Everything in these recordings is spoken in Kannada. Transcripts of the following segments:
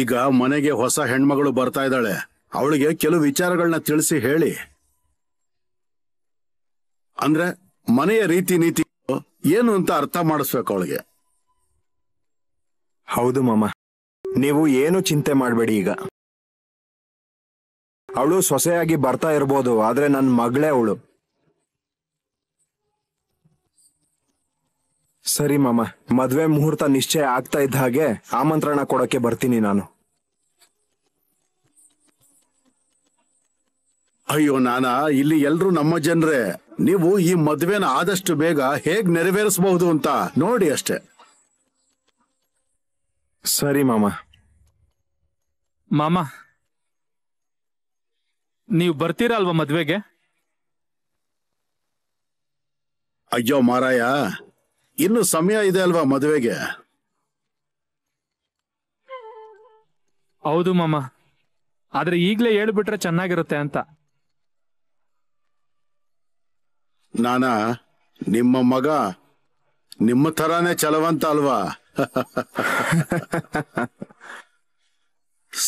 ಈಗ ಮನೆಗೆ ಹೊಸ ಹೆಣ್ಮಗಳು ಬರ್ತಾ ಇದ್ದಾಳೆ ಅವಳಿಗೆ ಕೆಲವು ವಿಚಾರಗಳನ್ನ ತಿಳಿಸಿ ಹೇಳಿ ಅಂದ್ರೆ ಮನೆಯ ರೀತಿ ನೀತಿ ಏನು ಅಂತ ಅರ್ಥ ಮಾಡಿಸ್ಬೇಕು ಅವಳಿಗೆ ಹೌದು ಮಾಮ ನೀವು ಏನು ಚಿಂತೆ ಮಾಡಬೇಡಿ ಈಗ ಅವಳು ಸೊಸೆಯಾಗಿ ಬರ್ತಾ ಇರ್ಬೋದು ಆದ್ರೆ ನನ್ನ ಮಗಳೇ ಅವಳು ಸರಿ ಮಾಮ ಮದ್ವೆ ಮುಹೂರ್ತ ನಿಶ್ಚಯ ಆಗ್ತಾ ಇದ್ದ ಹಾಗೆ ಆಮಂತ್ರಣ ಕೊಡಕ್ಕೆ ಬರ್ತೀನಿ ನಾನು ಅಯ್ಯೋ ನಾನಾ ಇಲ್ಲಿ ಎಲ್ರು ನಮ್ಮ ಜನರೇ ನೀವು ಈ ಮದ್ವೆನ ಆದಷ್ಟು ಬೇಗ ಹೇಗ್ ನೆರವೇರಿಸಬಹುದು ಅಂತ ನೋಡಿ ಅಷ್ಟೇ ಸರಿ ಮಾಮ ಮಾಮ ನೀವು ಬರ್ತೀರಾ ಅಲ್ವಾ ಮದ್ವೆಗೆ ಅಯ್ಯೋ ಮಾರಾಯ ಇನ್ನು ಸಮಯ ಇದೆ ಅಲ್ವಾ ಮದುವೆಗೆ ಹೌದು ಮಾಮ ಆದ್ರೆ ಈಗ್ಲೇ ಹೇಳ್ಬಿಟ್ರೆ ಚೆನ್ನಾಗಿರುತ್ತೆ ಅಂತ ನಾನ ನಿಮ್ಮ ಮಗ ನಿಮ್ಮ ತರಾನೇ ಚಲವಂತ ಅಲ್ವಾ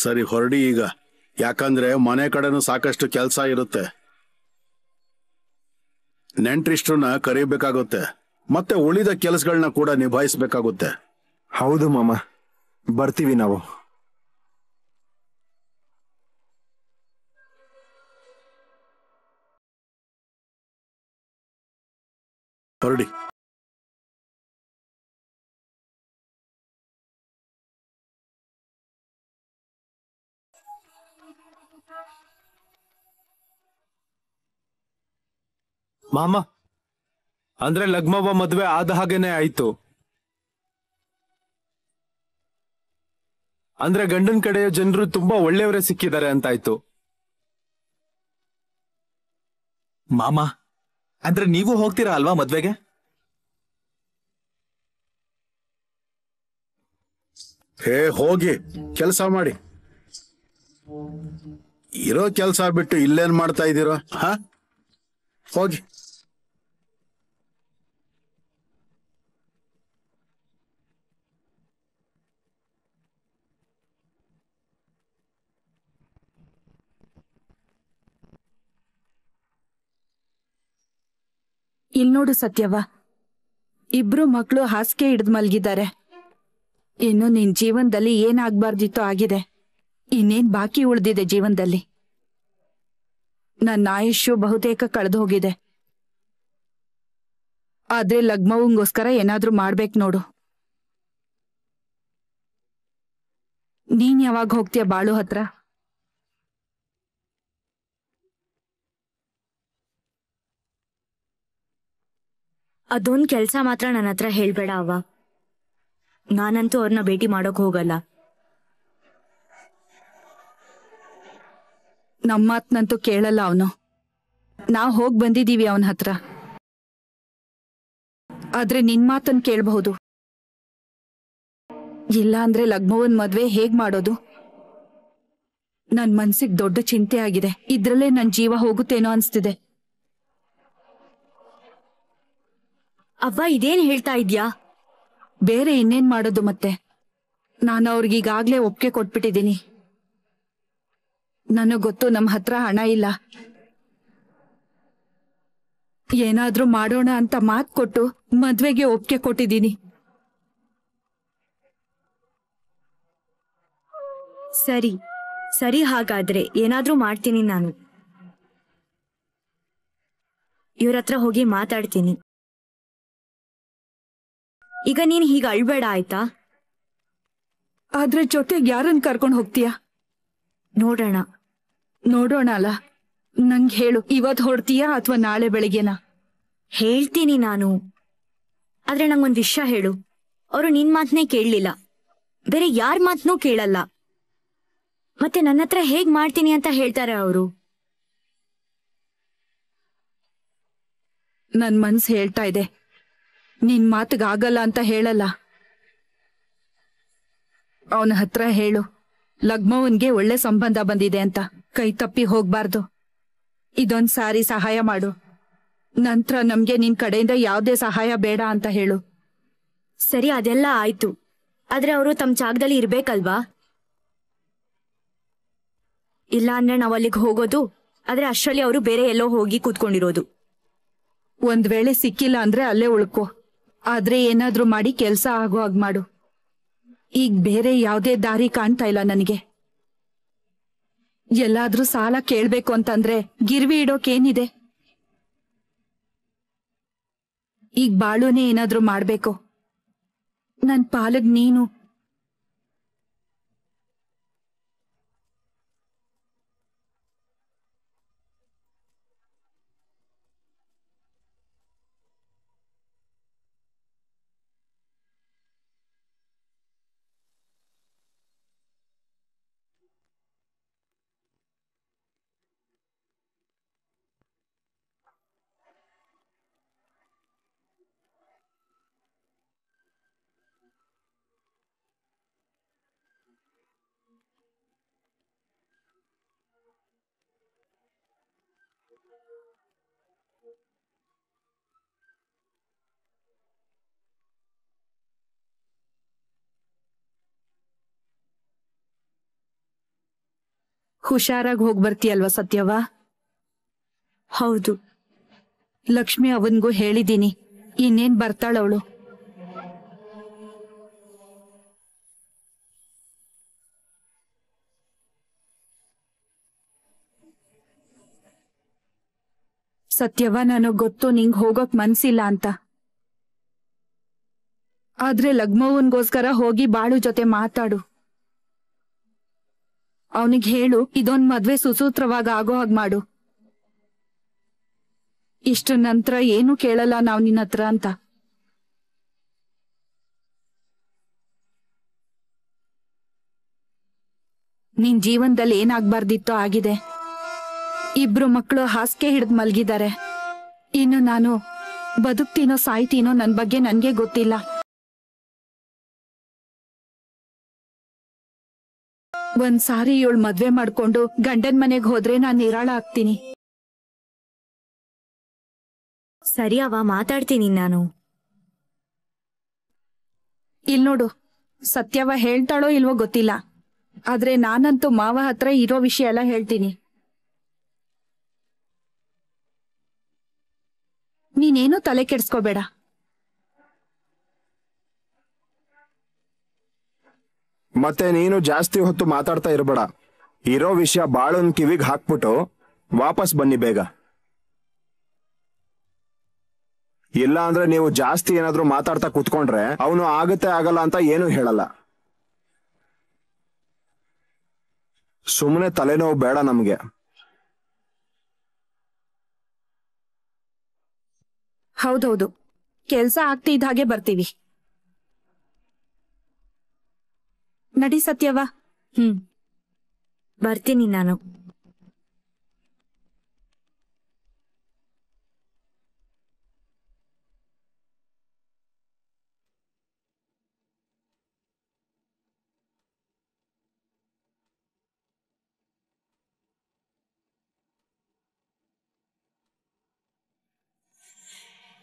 ಸರಿ ಹೊರಡಿ ಈಗ ಯಾಕಂದ್ರೆ ಮನೆ ಕಡೆನೂ ಸಾಕಷ್ಟು ಕೆಲಸ ಇರುತ್ತೆ ನೆಂಟ್ರಿಷ್ಟ್ರನ್ನ ಕರೀಬೇಕಾಗುತ್ತೆ ಮತ್ತೆ ಉಳಿದ ಕೆಲಸಗಳನ್ನ ಕೂಡ ನಿಭಾಯಿಸಬೇಕಾಗುತ್ತೆ ಹೌದು ಮಾಮ ಬರ್ತೀವಿ ನಾವು ಹೊರಡಿ ಮಾಮಾ. ಅಂದ್ರೆ ಲಗ್ಮವ್ವ ಮದ್ವೆ ಆದ ಹಾಗೇನೆ ಆಯ್ತು ಅಂದ್ರೆ ಗಂಡನ್ ಕಡೆಯ ಜನರು ತುಂಬಾ ಒಳ್ಳೆಯವರೇ ಸಿಕ್ಕಿದ್ದಾರೆ ಅಂತಾಯ್ತು ಮಾಮ ಅಂದ್ರೆ ನೀವು ಹೋಗ್ತೀರಾ ಅಲ್ವಾ ಮದ್ವೆಗೆ ಹೇ ಹೋಗಿ ಕೆಲಸ ಮಾಡಿ ಇರೋ ಕೆಲಸ ಬಿಟ್ಟು ಇಲ್ಲೇನ್ ಮಾಡ್ತಾ ಇದ್ದೀರೋ ಹಾ ಹೋಗಿ ನೋಡು ಸತ್ಯವ ಇಬ್ರು ಮಕ್ಕಳು ಹಾಸಿಗೆ ಹಿಡ್ದು ಮಲಗಿದ್ದಾರೆ ಇನ್ನು ನಿನ್ ಜೀವನದಲ್ಲಿ ಏನಾಗ್ಬಾರ್ದಿತ್ತು ಆಗಿದೆ ಇನ್ನೇನ್ ಬಾಕಿ ಉಳಿದಿದೆ ಜೀವನದಲ್ಲಿ ನನ್ನ ಆಯುಷ್ಯು ಬಹುತೇಕ ಕಳೆದು ಹೋಗಿದೆ ಆದ್ರೆ ಲಗ್ಮವಂಗೋಸ್ಕರ ಏನಾದ್ರೂ ಮಾಡ್ಬೇಕು ನೋಡು ನೀನ್ ಯಾವಾಗ ಹೋಗ್ತೀಯ ಬಾಳು ಹತ್ರ ಅದೊಂದು ಕೆಲ್ಸ ಮಾತ್ರ ನನ್ನ ಹತ್ರ ಹೇಳ್ಬೇಡ ಅವ ನಾನಂತೂ ಅವ್ರನ್ನ ಭೇಟಿ ಮಾಡೋಕ್ ಹೋಗಲ್ಲ ನಮ್ಮ ಮಾತ್ನಂತೂ ಕೇಳಲ್ಲ ಅವನು ನಾವು ಹೋಗ್ ಬಂದಿದ್ದೀವಿ ಅವನ ಹತ್ರ ಆದ್ರೆ ನಿನ್ ಮಾತನ್ ಕೇಳ್ಬಹುದು ಇಲ್ಲ ಅಂದ್ರೆ ಲಗ್ಮವನ್ ಮದ್ವೆ ಹೇಗ್ ಮಾಡೋದು ನನ್ ಮನ್ಸಿಗೆ ದೊಡ್ಡ ಚಿಂತೆ ಆಗಿದೆ ಇದ್ರಲ್ಲೇ ನನ್ ಜೀವ ಹೋಗುತ್ತೇನೋ ಅನ್ಸ್ತಿದೆ ಅವ್ವ ಇದೇನ್ ಹೇಳ್ತಾ ಇದ್ಯಾ ಬೇರೆ ಇನ್ನೇನ್ ಮಾಡೋದು ಮತ್ತೆ ನಾನು ಅವ್ರಿಗೀಗಾಗ್ಲೇ ಒಪ್ಪಿಗೆ ಕೊಟ್ಬಿಟ್ಟಿದ್ದೀನಿ ನನಗ್ ಗೊತ್ತು ನಮ್ಮ ಹತ್ರ ಹಣ ಇಲ್ಲ ಏನಾದ್ರೂ ಮಾಡೋಣ ಅಂತ ಮಾತ್ ಕೊಟ್ಟು ಮದ್ವೆಗೆ ಒಪ್ಪಿಗೆ ಕೊಟ್ಟಿದ್ದೀನಿ ಸರಿ ಸರಿ ಹಾಗಾದ್ರೆ ಏನಾದ್ರೂ ಮಾಡ್ತೀನಿ ನಾನು ಇವ್ರ ಹತ್ರ ಹೋಗಿ ಮಾತಾಡ್ತೀನಿ ಈಗ ನೀನ್ ಹೀಗೆ ಅಳ್ಬೇಡ ಆಯ್ತಾ ಆದ್ರೆ ಜೊತೆಗೆ ಯಾರನ್ನ ಕರ್ಕೊಂಡು ಹೋಗ್ತೀಯ ನೋಡೋಣ ನೋಡೋಣ ಅಲ್ಲ ನಂಗೆ ಹೇಳು ಇವತ್ತು ಹೊಡ್ತೀಯಾ ಅಥವಾ ನಾಳೆ ಬೆಳಿಗ್ಗೆನಾ ಹೇಳ್ತೀನಿ ನಾನು ಆದ್ರೆ ನಂಗೊಂದ್ ವಿಷಯ ಹೇಳು ಅವರು ನಿನ್ ಮಾತನೇ ಕೇಳಲಿಲ್ಲ ಬೇರೆ ಯಾರ ಮಾತನೂ ಕೇಳಲ್ಲ ಮತ್ತೆ ನನ್ನ ಹತ್ರ ಹೇಗ್ ಮಾಡ್ತೀನಿ ಅಂತ ಹೇಳ್ತಾರೆ ಅವರು ನನ್ ಮನ್ಸು ಹೇಳ್ತಾ ಇದೆ ನಿನ್ ಮಾತಿಗಾಗಲ್ಲ ಅಂತ ಹೇಳಲ್ಲ ಅವನ ಹತ್ರ ಹೇಳು ಲಗ್ಮವನ್ಗೆ ಒಳ್ಳೆ ಸಂಬಂಧ ಬಂದಿದೆ ಅಂತ ಕೈ ತಪ್ಪಿ ಹೋಗ್ಬಾರ್ದು ಇದೊಂದ್ ಸಾರಿ ಸಹಾಯ ಮಾಡು ನಂತರ ನಮ್ಗೆ ನಿನ್ ಕಡೆಯಿಂದ ಯಾವ್ದೇ ಸಹಾಯ ಬೇಡ ಅಂತ ಹೇಳು ಸರಿ ಅದೆಲ್ಲ ಆಯ್ತು ಆದ್ರೆ ಅವರು ತಮ್ಮ ಜಾಗದಲ್ಲಿ ಇರ್ಬೇಕಲ್ವಾ ಇಲ್ಲ ಅಂದ್ರೆ ನಾವ್ ಅಲ್ಲಿಗೆ ಹೋಗೋದು ಆದ್ರೆ ಅಷ್ಟರಲ್ಲಿ ಅವರು ಬೇರೆ ಎಲ್ಲೋ ಹೋಗಿ ಕೂತ್ಕೊಂಡಿರೋದು ಒಂದ್ ವೇಳೆ ಸಿಕ್ಕಿಲ್ಲ ಅಂದ್ರೆ ಅಲ್ಲೇ ಉಳ್ಕೋ ಆದ್ರೆ ಏನಾದ್ರೂ ಮಾಡಿ ಕೆಲ್ಸ ಆಗೋ ಹಾಗೆ ಮಾಡು ಈಗ ಬೇರೆ ಯಾವ್ದೇ ದಾರಿ ಕಾಣ್ತಾ ಇಲ್ಲ ನನಗೆ ಎಲ್ಲಾದ್ರೂ ಸಾಲ ಕೇಳ್ಬೇಕು ಅಂತಂದ್ರೆ ಗಿರ್ವಿ ಇಡೋಕೇನಿದೆ ಈಗ ಬಾಳುನೇ ಏನಾದ್ರೂ ಮಾಡ್ಬೇಕು ನನ್ ಪಾಲಗ್ ನೀನು ಹುಷಾರಾಗಿ ಹೋಗಿ ಸತ್ಯವ ಸತ್ಯವಾ ಹೌದು ಲಕ್ಷ್ಮಿ ಅವನ್ಗೂ ಹೇಳಿದ್ದೀನಿ ಇನ್ನೇನ್ ಬರ್ತಾಳವಳು ಸತ್ಯವ ನನಗ್ ಗೊತ್ತು ನಿಂಗ್ ಹೋಗೋಕ್ ಮನ್ಸಿಲ್ಲ ಅಂತ ಆದ್ರೆ ಲಗ್ಮವನ್ಗೋಸ್ಕರ ಹೋಗಿ ಬಾಳು ಜೊತೆ ಮಾತಾಡು ಅವನಿಗೆ ಹೇಳು ಇದೊಂದ್ ಮದ್ವೆ ಸುಸೂತ್ರವಾಗ ಆಗೋ ಹಾಗ್ ಮಾಡು ಇಷ್ಟು ನಂತರ ಏನು ಕೇಳಲ್ಲ ನಾವ್ ನಿನ್ನ ಹತ್ರ ಅಂತ ನಿನ್ ಜೀವನದಲ್ಲಿ ಏನಾಗ್ಬಾರ್ದಿತ್ತೋ ಆಗಿದೆ ಇಬ್ರು ಮಕ್ಕಳು ಹಾಸಿಗೆ ಹಿಡಿದ್ ಮಲ್ಗಿದ್ದಾರೆ ಇನ್ನು ನಾನು ಬದುಕ್ತೀನೋ ಸಾಯ್ತೀನೋ ನನ್ ಬಗ್ಗೆ ನನ್ಗೆ ಗೊತ್ತಿಲ್ಲ ಒಂದ್ಸಾರಿ ಸಾರಿ ಇವಳು ಮದ್ವೆ ಮಾಡ್ಕೊಂಡು ಗಂಡನ್ ಮನೆಗ್ ಹೋದ್ರೆ ನಾನ್ ನಿರಾಳ ಆಗ್ತೀನಿ ಸರಿ ಅವ ಮಾತಾಡ್ತೀನಿ ನಾನು ಇಲ್ ನೋಡು ಸತ್ಯವ ಹೇಳ್ತಾಳೋ ಇಲ್ವೋ ಗೊತ್ತಿಲ್ಲ ಆದ್ರೆ ನಾನಂತೂ ಮಾವ ಹತ್ರ ಇರೋ ವಿಷಯ ಎಲ್ಲ ಹೇಳ್ತೀನಿ ನೀನೇನು ತಲೆ ಕೆಡ್ಸ್ಕೋಬೇಡ ಮತ್ತೆ ನೀನು ಜಾಸ್ತಿ ಹೊತ್ತು ಮಾತಾಡ್ತಾ ಇರಬೇಡ ಇರೋ ವಿಷಯ ಬಾಳನ್ ಕಿವಿಗೆ ಹಾಕ್ಬಿಟ್ಟು ವಾಪಸ್ ಬನ್ನಿ ಬೇಗ ಇಲ್ಲ ಅಂದ್ರೆ ನೀವು ಜಾಸ್ತಿ ಏನಾದ್ರೂ ಮಾತಾಡ್ತಾ ಕುತ್ಕೊಂಡ್ರೆ ಅವನು ಆಗತ್ತೆ ಆಗಲ್ಲ ಅಂತ ಏನು ಹೇಳಲ್ಲ ಸುಮ್ಮನೆ ತಲೆನೋವು ಬೇಡ ನಮ್ಗೆ ಹೌದೌದು ಕೆಲ್ಸ ಆಗ್ತಿದ್ದ ಹಾಗೆ ಬರ್ತೀವಿ ನಡಿ ಸತ್ಯವಾ ಹ್ಮ್ ಬರ್ತೀನಿ ನಾನು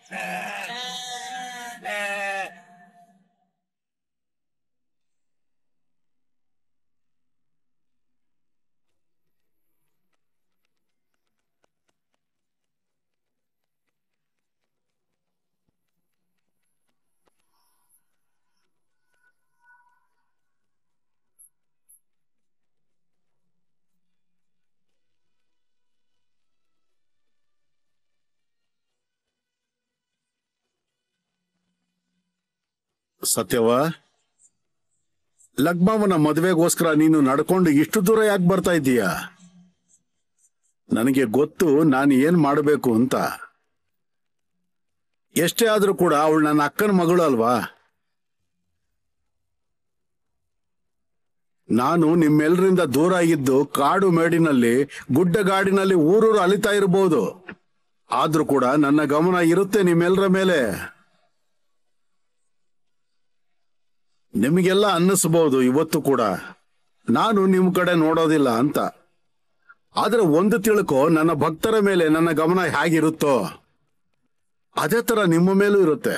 Yeah. ಸತ್ಯವ ಲಗ್ಮಾವನ ಮದುವೆಗೋಸ್ಕರ ನೀನು ನಡ್ಕೊಂಡು ಇಷ್ಟು ದೂರ ಯಾಕೆ ಬರ್ತಾ ಇದ್ದೀಯಾ ನನಗೆ ಗೊತ್ತು ನಾನು ಏನ್ ಮಾಡಬೇಕು ಅಂತ ಎಷ್ಟೇ ಆದ್ರೂ ಕೂಡ ಅವಳು ನನ್ನ ಅಕ್ಕನ ಮಗಳು ಅಲ್ವಾ ನಾನು ನಿಮ್ಮೆಲ್ಲರಿಂದ ದೂರ ಇದ್ದು ಕಾಡು ಮೇಡಿನಲ್ಲಿ ಗುಡ್ಡಗಾಡಿನಲ್ಲಿ ಊರೂರು ಅಲಿತಾ ಇರಬಹುದು ಆದ್ರೂ ಕೂಡ ನನ್ನ ಗಮನ ಇರುತ್ತೆ ನಿಮ್ಮೆಲ್ಲರ ಮೇಲೆ ನಿಮಗೆಲ್ಲ ಅನ್ನಿಸ್ಬೋದು ಇವತ್ತು ಕೂಡ ನಾನು ನಿಮ್ಮ ಕಡೆ ನೋಡೋದಿಲ್ಲ ಅಂತ ಆದರೆ ಒಂದು ತಿಳ್ಕೊ ನನ್ನ ಭಕ್ತರ ಮೇಲೆ ನನ್ನ ಗಮನ ಹೇಗಿರುತ್ತೋ ಅದೇ ಥರ ನಿಮ್ಮ ಮೇಲೂ ಇರುತ್ತೆ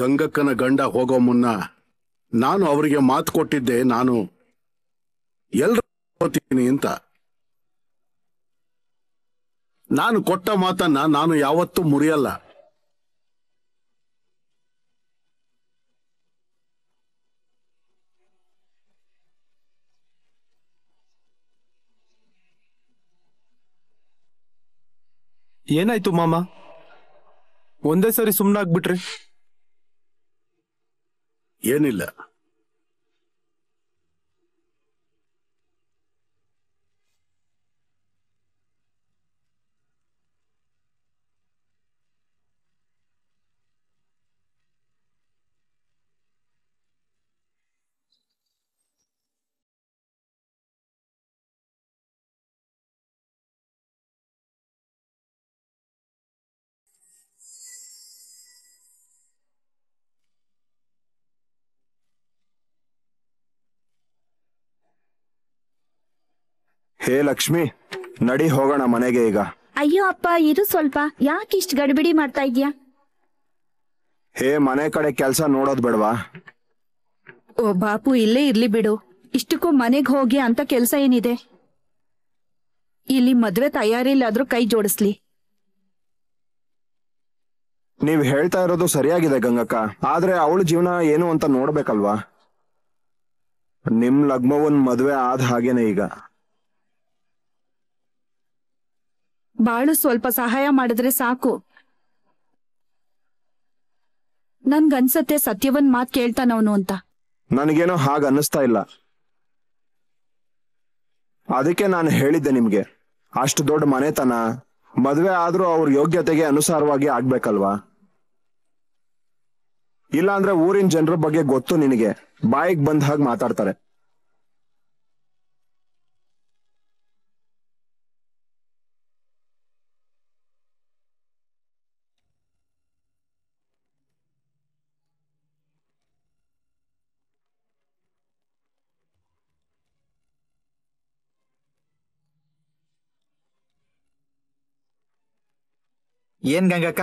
ಗಂಗಕ್ಕನ ಗಂಡ ಹೋಗೋ ಮುನ್ನ ನಾನು ಅವರಿಗೆ ಮಾತು ಕೊಟ್ಟಿದ್ದೆ ನಾನು ಎಲ್ರೂ ಅಂತ ನಾನು ಕೊಟ್ಟ ಮಾತನ್ನ ನಾನು ಯಾವತ್ತೂ ಮುರಿಯಲ್ಲ ಏನಾಯ್ತು ಮಾಮ ಒಂದೇ ಸರಿ ಸುಮ್ಮನಾಗ್ಬಿಟ್ರಿ ಏನಿಲ್ಲ ಹೇ ಲಕ್ಷ್ಮಿ ನಡಿ ಹೋಗೋಣ ಮನೆಗೆ ಈಗ ಅಯ್ಯೋ ಅಪ್ಪ ಇದು ಸ್ವಲ್ಪ ಯಾಕೆ ಇಷ್ಟು ಗಡಿಬಿಡಿ ಮಾಡ್ತಾ ಇದ್ಯಾ ಹೇ ಮನೆ ಕಡೆ ಕೆಲಸ ನೋಡೋದ್ ಬೇಡವಾ ಓ ಬಾಪು ಇಲ್ಲೇ ಇರ್ಲಿ ಬಿಡು ಇಷ್ಟಕ್ಕೂ ಮನೆಗ್ ಹೋಗಿ ಅಂತ ಕೆಲಸ ಏನಿದೆ ಇಲ್ಲಿ ಮದ್ವೆ ತಯಾರಿಲ್ಲಾದ್ರೂ ಕೈ ಜೋಡಿಸ್ಲಿ ನೀವ್ ಹೇಳ್ತಾ ಇರೋದು ಸರಿಯಾಗಿದೆ ಗಂಗಕ್ಕ ಆದ್ರೆ ಅವಳ ಜೀವನ ಏನು ಅಂತ ನೋಡ್ಬೇಕಲ್ವಾ ನಿಮ್ ಲಗ್ಮವನ್ ಮದ್ವೆ ಆದ ಹಾಗೇನೆ ಈಗ ಬಾಳು ಸ್ವಲ್ಪ ಸಹಾಯ ಮಾಡಿದ್ರೆ ಸಾಕು ನನ್ಗನ್ಸತ್ತೆ ಸತ್ಯವನ್ ಮಾತ್ ಕೇಳ್ತಾನವನು ಅಂತ ನನಗೇನೋ ಹಾಗ ಅನ್ನಿಸ್ತಾ ಇಲ್ಲ ಅದಕ್ಕೆ ನಾನು ಹೇಳಿದ್ದೆ ನಿಮ್ಗೆ ಅಷ್ಟು ದೊಡ್ಡ ಮನೆತನ ಮದ್ವೆ ಆದ್ರೂ ಅವ್ರ ಯೋಗ್ಯತೆಗೆ ಅನುಸಾರವಾಗಿ ಆಗ್ಬೇಕಲ್ವಾ ಇಲ್ಲಾಂದ್ರೆ ಊರಿನ ಜನರ ಬಗ್ಗೆ ಗೊತ್ತು ನಿನಗೆ ಬಾಯಿಗೆ ಬಂದ ಹಾಗೆ ಮಾತಾಡ್ತಾರೆ ಏನ್ ಗಂಗಕ್ಕ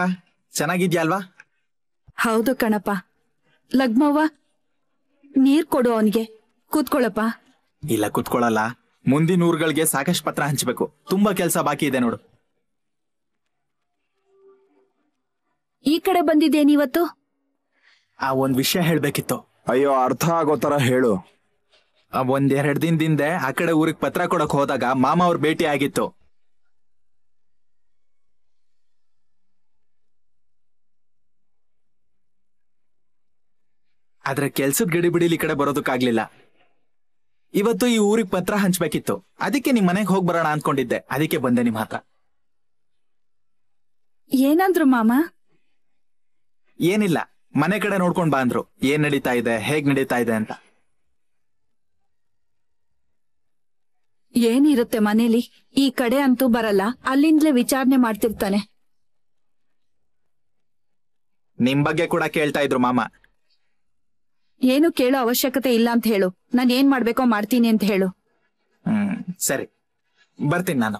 ಚೆನ್ನಾಗಿದ್ಯಾಲ್ವಾ ಹೌದು ಕಣಪ್ಪ ಲಗ್ಮವ್ವ ನೀರ್ ಕೊಡು ಅವನಿಗೆ ಕೂತ್ಕೊಳ್ಳಪ್ಪ ಇಲ್ಲ ಕೂತ್ಕೊಳ್ಳಲ್ಲ ಮುಂದಿನ ಊರ್ಗಳಿಗೆ ಸಾಕಷ್ಟು ಪತ್ರ ಹಂಚಬೇಕು ತುಂಬಾ ಕೆಲಸ ಬಾಕಿ ಇದೆ ನೋಡು ಈ ಕಡೆ ಬಂದಿದ್ದೇನಿವತ್ತು ಆ ಒಂದ್ ವಿಷಯ ಹೇಳ್ಬೇಕಿತ್ತು ಅಯ್ಯೋ ಅರ್ಥ ಆಗೋ ತರ ಹೇಳು ಎರಡ್ ದಿನದಿಂದ ಆ ಕಡೆ ಊರಿಗೆ ಪತ್ರ ಕೊಡಕ್ ಹೋದಾಗ ಮಾಮ ಅವ್ರ ಭೇಟಿ ಆಗಿತ್ತು ಆದ್ರೆ ಕೆಲ್ಸದ ಗಡಿಬಿಡಿಲಿ ಈ ಕಡೆ ಬರೋದಕ್ಕಾಗ್ಲಿಲ್ಲ ಇವತ್ತು ಈ ಊರಿಗೆ ಪತ್ರ ಹಂಚ್ಬೇಕಿತ್ತು ಅದಕ್ಕೆ ನಿಮ್ ಮನೆಗೆ ಹೋಗಿ ಬರೋಣ ಅನ್ಕೊಂಡಿದ್ದೆ ಅದಕ್ಕೆ ಬಂದೆ ನಿಮ್ ಹತ್ರ ಏನಂದ್ರು ಮಾಮ ಏನಿಲ್ಲ ಮನೆ ಕಡೆ ನೋಡ್ಕೊಂಡ್ ಬಾ ಅಂದ್ರು ಏನ್ ನಡೀತಾ ಇದೆ ಹೇಗ್ ನಡೀತಾ ಇದೆ ಅಂತ ಏನಿರುತ್ತೆ ಮನೇಲಿ ಈ ಕಡೆ ಅಂತೂ ಬರಲ್ಲ ಅಲ್ಲಿಂದಲೇ ವಿಚಾರಣೆ ಮಾಡ್ತಿರ್ತಾನೆ ನಿಮ್ ಬಗ್ಗೆ ಕೂಡ ಕೇಳ್ತಾ ಇದ್ರು ಮಾಮ ಏನು ಕೇಳೋ ಅವಶ್ಯಕತೆ ಇಲ್ಲ ಅಂತ ಹೇಳು ನಾನು ಏನ್ ಮಾಡ್ಬೇಕೋ ಮಾಡ್ತೀನಿ ಅಂತ ಹೇಳು ಹ್ಮ್ ಸರಿ ಬರ್ತೀನಿ ನಾನು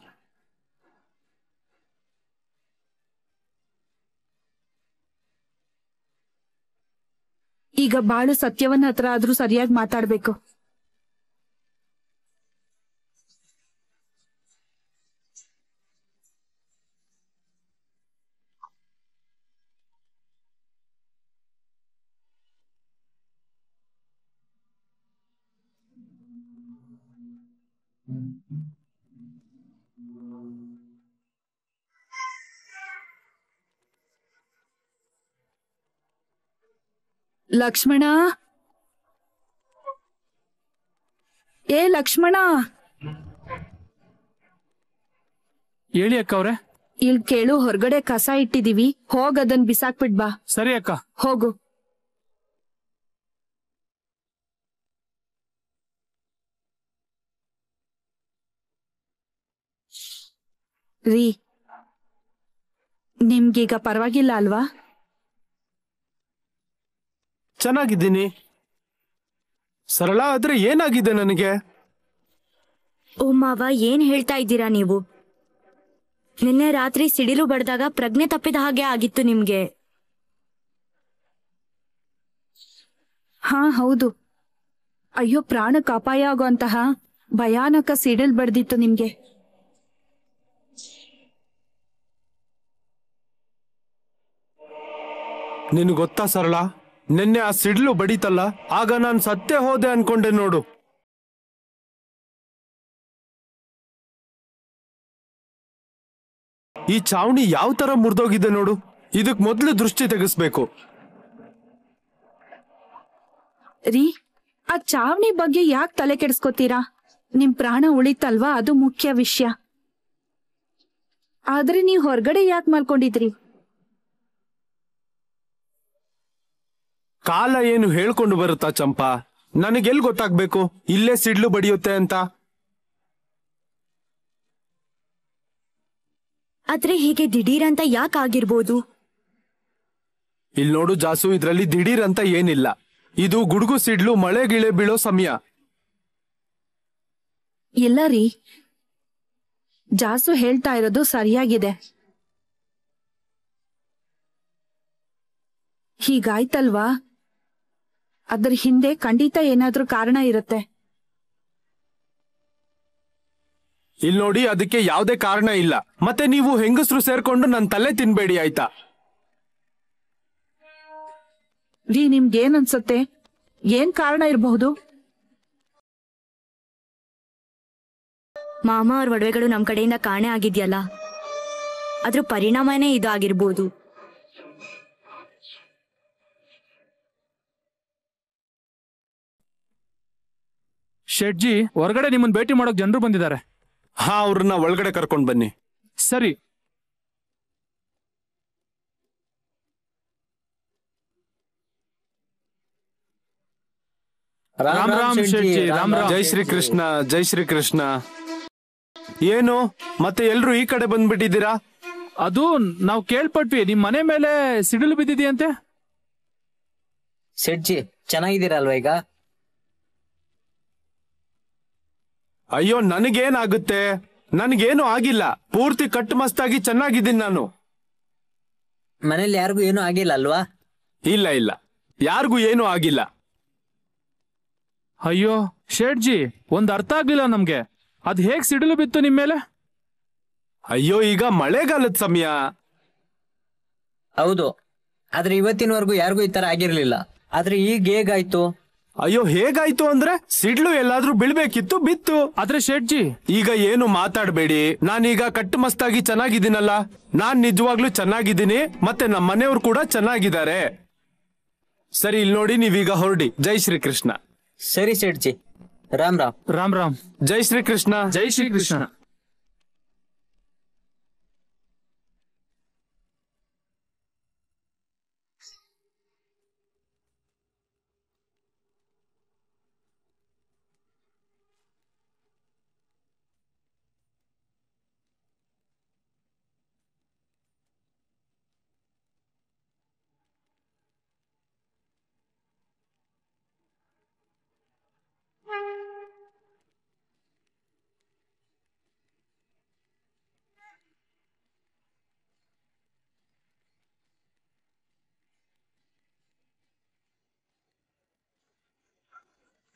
ಈಗ ಬಾಳು ಸತ್ಯವನ್ನ ಹತ್ರ ಆದ್ರೂ ಸರಿಯಾಗಿ ಮಾತಾಡ್ಬೇಕು ಲಕ್ಷ್ಮಣ ಏ ಲಕ್ಷ್ಮಣ ಹೇಳಿ ಅಕ್ಕ ಅವ್ರೆ ಇಲ್ ಕೇಳು ಹೊರಗಡೆ ಕಸ ಇಟ್ಟಿದೀವಿ ಹೋಗ್ ಅದನ್ ಬಿಸಾಕ್ಬಿಟ್ ಬಾ ಸರಿ ಅಕ್ಕ ಹೋಗು ರೀ ನಿಮ್ಗೀಗ ಪರವಾಗಿಲ್ಲ ಅಲ್ವಾ ಚೆನ್ನಾಗಿದ್ದೀನಿ ಸರಳ ಆದ್ರೆ ಏನಾಗಿದೆ ನನಗೆ ಓ ಮಾವ ಏನ್ ಹೇಳ್ತಾ ಇದ್ದೀರಾ ನೀವು ನಿನ್ನೆ ರಾತ್ರಿ ಸಿಡಿಲು ಬಡ್ದಾಗ ಪ್ರಜ್ಞೆ ತಪ್ಪಿದ ಹಾಗೆ ಆಗಿತ್ತು ನಿಮ್ಗೆ ಹಾ ಹೌದು ಅಯ್ಯೋ ಪ್ರಾಣಕ್ಕೆ ಅಪಾಯ ಆಗುವಂತಹ ಭಯಾನಕ ಸಿಡಿಲ್ ಬಡ್ದಿತ್ತು ನಿಮ್ಗೆ ನಿನ್ ಗೊತ್ತಾ ಸರಳ ನಿನ್ನೆ ಆ ಸಿಡ್ಲು ಬಡಿತಲ್ಲ ಆಗ ನಾನ್ ಸತ್ತೇ ಹೋದೆ ಅನ್ಕೊಂಡೆ ನೋಡು ಈ ಚಾವಣಿ ಯಾವ ತರ ಮುರಿದೋಗಿದೆ ನೋಡು ಇದಕ್ ಮೊದ್ಲು ದೃಷ್ಟಿ ತೆಗೆಸ್ಬೇಕು ರೀ ಆ ಚಾವಣಿ ಬಗ್ಗೆ ಯಾಕ್ ತಲೆ ಕೆಡಿಸ್ಕೊತೀರಾ ನಿಮ್ ಪ್ರಾಣ ಉಳಿತಲ್ವಾ ಅದು ಮುಖ್ಯ ವಿಷಯ ಆದ್ರೆ ನೀವ್ ಹೊರಗಡೆ ಯಾಕ್ ಮಲ್ಕೊಂಡಿದ್ರಿ ಕಾಲ ಏನು ಹೇಳ್ಕೊಂಡು ಬರುತ್ತಾ ಚಂಪಾ ನನಗೆಲ್ ಗೊತ್ತಾಗ್ಬೇಕು ಇಲ್ಲೇ ಸಿಡ್ಲು ಬಡಿಯುತ್ತೆ ಅಂತ ಆದ್ರೆ ಹೀಗೆ ದಿಢೀರ್ ಅಂತ ಯಾಕಾಗಿರ್ಬೋದು ಇಲ್ ನೋಡು ಜಾಸು ಇದ್ರಲ್ಲಿ ದಿಢೀರ್ ಅಂತ ಏನಿಲ್ಲ ಇದು ಗುಡುಗು ಸಿಡ್ಲು ಮಳೆ ಗಿಳೆ ಬೀಳೋ ಸಮಯ ಇಲ್ಲ ರೀ ಜಾಸು ಹೇಳ್ತಾ ಇರೋದು ಸರಿಯಾಗಿದೆ ಹೀಗಾಯ್ತಲ್ವಾ ಅದ್ರ ಹಿಂದೆ ಖಂಡಿತ ಏನಾದ್ರೂ ಕಾರಣ ಇರುತ್ತೆ ಇಲ್ ನೋಡಿ ಅದಕ್ಕೆ ಯಾವುದೇ ಕಾರಣ ಇಲ್ಲ ಮತ್ತೆ ನೀವು ಹೆಂಗಸರು ಸೇರ್ಕೊಂಡು ನನ್ನ ತಲೆ ತಿನ್ಬೇಡಿ ಆಯ್ತಾ ರೀ ನಿಮ್ಗೆ ಏನ್ ಅನ್ಸುತ್ತೆ ಏನ್ ಕಾರಣ ಇರಬಹುದು ಮಾಮ ಅವ್ರ ಒಡವೆಗಳು ನಮ್ ಕಡೆಯಿಂದ ಕಾಣೆ ಆಗಿದ್ಯಲ್ಲ ಅದ್ರ ಪರಿಣಾಮನೇ ಇದಾಗಿರ್ಬೋದು ಶೆಟ್ಜಿ ಹೊರಗಡೆ ನಿಮ್ಮನ್ನ ಭೇಟಿ ಮಾಡೋಕ್ ಜನರು ಬಂದಿದ್ದಾರೆ ಹಾ ಅವ್ರನ್ನ ಒಳಗಡೆ ಕರ್ಕೊಂಡ್ ಬನ್ನಿ ಸರಿ ರಾಮ್ ರಾಮ್ ಶೆಟ್ಜಿ ರಾಮ್ ರಾಮ್ ಜೈ ಶ್ರೀ ಕೃಷ್ಣ ಜೈ ಶ್ರೀ ಕೃಷ್ಣ ಏನು ಮತ್ತೆ ಎಲ್ರು ಈ ಕಡೆ ಬಂದ್ಬಿಟ್ಟಿದ್ದೀರಾ ಅದು ನಾವು ಕೇಳ್ಪಟ್ವಿ ನಿಮ್ ಮನೆ ಮೇಲೆ ಸಿಡಿಲು ಬಿದ್ದಿದೆಯಂತೆ ಶೆಟ್ಜಿ ಅಲ್ವಾ ಈಗ ಅಯ್ಯೋ ನನಗೇನಾಗುತ್ತೆ ನನಗೇನು ಆಗಿಲ್ಲ ಪೂರ್ತಿ ಕಟ್ಟುಮಸ್ತಾಗಿ ಚೆನ್ನಾಗಿದ್ದೀನಿ ನಾನು ಮನೇಲಿ ಯಾರಿಗೂ ಏನು ಆಗಿಲ್ಲ ಅಲ್ವಾ ಇಲ್ಲ ಇಲ್ಲ ಯಾರಿಗೂ ಏನು ಆಗಿಲ್ಲ ಅಯ್ಯೋ ಶೇಟ್ಜಿ ಒಂದ್ ಅರ್ಥ ಆಗ್ಲಿಲ್ಲ ನಮ್ಗೆ ಅದ್ ಹೇಗ್ ಸಿಡಿಲು ಬಿತ್ತು ನಿಮ್ ಮೇಲೆ ಅಯ್ಯೋ ಈಗ ಮಳೆಗಾಲದ ಸಮಯ ಹೌದು ಆದ್ರೆ ಇವತ್ತಿನವರೆಗೂ ಯಾರಿಗೂ ಈ ತರ ಆಗಿರ್ಲಿಲ್ಲ ಆದ್ರೆ ಈಗ ಹೇಗಾಯ್ತು ಅಯ್ಯೋ ಹೇಗಾಯ್ತು ಅಂದ್ರೆ ಸಿಡ್ಲು ಎಲ್ಲಾದ್ರೂ ಬೀಳ್ಬೇಕಿತ್ತು ಬಿತ್ತು ಆದ್ರೆ ಜಿ ಈಗ ಏನು ಮಾತಾಡಬೇಡಿ ನಾನೀಗ ಮಸ್ತಾಗಿ ಚೆನ್ನಾಗಿದ್ದೀನಲ್ಲ ನಾನ್ ನಿಜವಾಗ್ಲೂ ಚೆನ್ನಾಗಿದ್ದೀನಿ ಮತ್ತೆ ನಮ್ಮ ಮನೆಯವ್ರು ಕೂಡ ಚೆನ್ನಾಗಿದ್ದಾರೆ ಸರಿ ಇಲ್ಲಿ ನೋಡಿ ನೀವೀಗ ಹೊರಡಿ ಜೈ ಶ್ರೀ ಕೃಷ್ಣ ಸರಿ ಶೆಟ್ಜಿ ರಾಮ್ ರಾಮ್ ರಾಮ್ ರಾಮ್ ಜೈ ಶ್ರೀ ಕೃಷ್ಣ ಜೈ ಶ್ರೀ ಕೃಷ್ಣ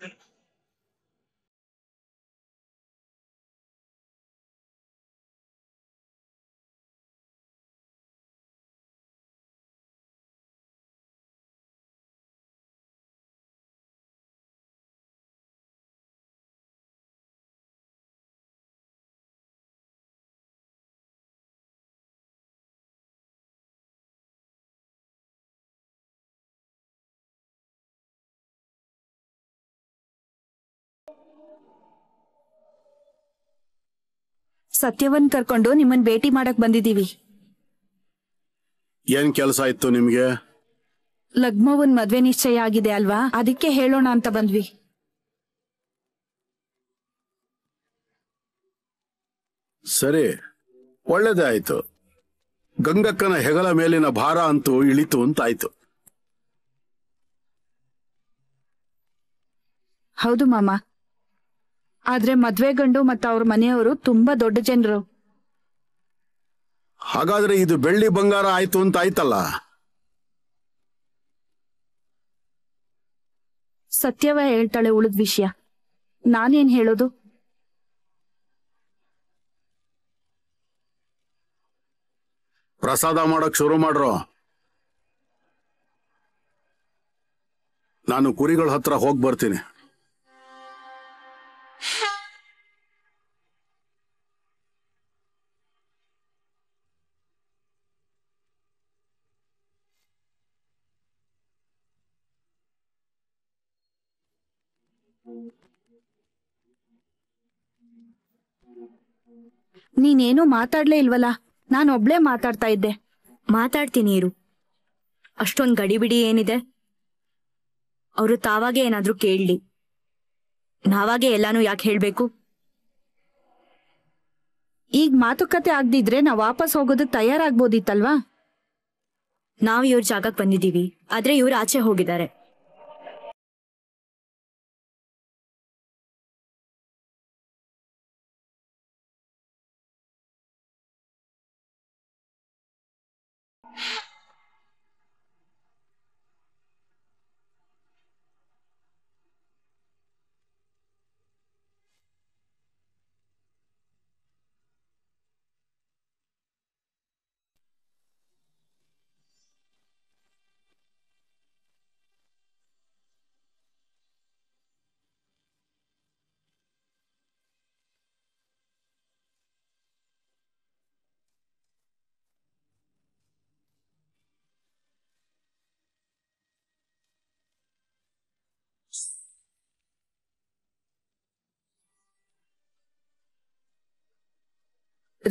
Thank you. ಸತ್ಯವನ್ ಕರ್ಕೊಂಡು ನಿಮ್ಮನ್ ಭೇಟಿ ಮಾಡಕ್ ಬಂದಿದೀವಿ ಏನ್ ಕೆಲಸ ಇತ್ತು ನಿಮ್ಗೆ ಲಗ್ಮವನ್ ಮದ್ವೆ ನಿಶ್ಚಯ ಆಗಿದೆ ಅಲ್ವಾ ಅದಕ್ಕೆ ಹೇಳೋಣ ಅಂತ ಬಂದ್ವಿ ಸರಿ ಒಳ್ಳೇದೇ ಗಂಗಕ್ಕನ ಹೆಗಲ ಮೇಲಿನ ಭಾರ ಅಂತೂ ಇಳಿತು ಅಂತಾಯ್ತು ಹೌದು ಮಾಮಾ ಆದ್ರೆ ಮದ್ವೆ ಗಂಡು ಮತ್ತ ಅವ್ರ ಮನೆಯವರು ತುಂಬಾ ದೊಡ್ಡ ಜನರು ಹಾಗಾದ್ರೆ ಇದು ಬೆಳ್ಳಿ ಬಂಗಾರ ಆಯ್ತು ಅಂತ ಆಯ್ತಲ್ಲ ಸತ್ಯವ ಹೇಳ್ತಾಳೆ ಉಳಿದ ವಿಷಯ ನಾನೇನ್ ಹೇಳೋದು ಪ್ರಸಾದ ಮಾಡಕ್ ಶುರು ಮಾಡ್ರು ನಾನು ಕುರಿಗಳ ಹತ್ರ ಹೋಗಿ ಬರ್ತೀನಿ ನೀನೇನೂ ಮಾತಾಡ್ಲೇ ಇಲ್ವಲ್ಲ ನಾನೊಬ್ಳೇ ಮಾತಾಡ್ತಾ ಇದ್ದೆ ಮಾತಾಡ್ತೀನಿ ಇರು ಅಷ್ಟೊಂದು ಗಡಿಬಿಡಿ ಏನಿದೆ ಅವರು ತಾವಾಗೆ ಏನಾದ್ರೂ ಕೇಳಲಿ ನಾವಾಗೆ ಎಲ್ಲಾನು ಯಾಕೆ ಹೇಳ್ಬೇಕು ಈಗ ಮಾತುಕತೆ ಆಗದಿದ್ರೆ ನಾವ್ ವಾಪಸ್ ಹೋಗೋದು ತಯಾರಾಗ್ಬೋದಿತ್ತಲ್ವಾ ನಾವು ಇವ್ರ ಜಾಗಕ್ಕೆ ಬಂದಿದ್ದೀವಿ ಆದ್ರೆ ಇವ್ರು ಆಚೆ ಹೋಗಿದ್ದಾರೆ